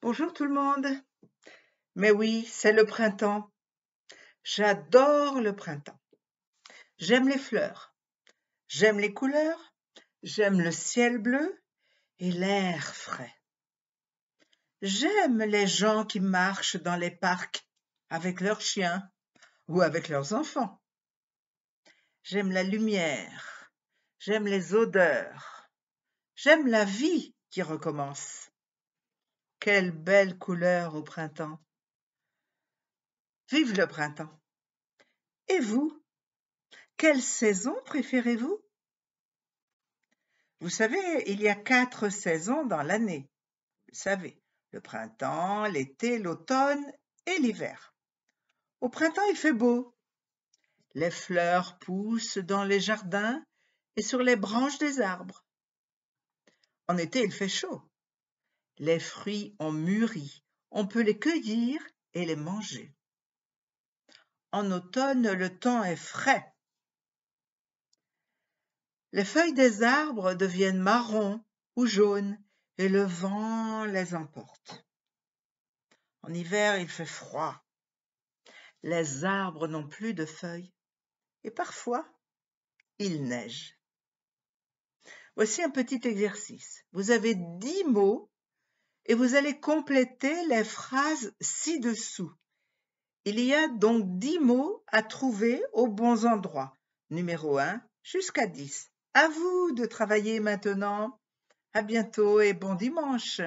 Bonjour tout le monde. Mais oui, c'est le printemps. J'adore le printemps. J'aime les fleurs. J'aime les couleurs. J'aime le ciel bleu et l'air frais. J'aime les gens qui marchent dans les parcs avec leurs chiens ou avec leurs enfants. J'aime la lumière. J'aime les odeurs. J'aime la vie qui recommence. Quelle belle couleur au printemps. Vive le printemps. Et vous Quelle saison préférez-vous Vous savez, il y a quatre saisons dans l'année. Vous savez, le printemps, l'été, l'automne et l'hiver. Au printemps, il fait beau. Les fleurs poussent dans les jardins et sur les branches des arbres. En été, il fait chaud. Les fruits ont mûri, on peut les cueillir et les manger. En automne, le temps est frais. Les feuilles des arbres deviennent marron ou jaunes et le vent les emporte. En hiver, il fait froid. Les arbres n'ont plus de feuilles et parfois, il neige. Voici un petit exercice. Vous avez dix mots et vous allez compléter les phrases ci-dessous. Il y a donc 10 mots à trouver aux bons endroits, numéro 1 jusqu'à 10. À vous de travailler maintenant. À bientôt et bon dimanche.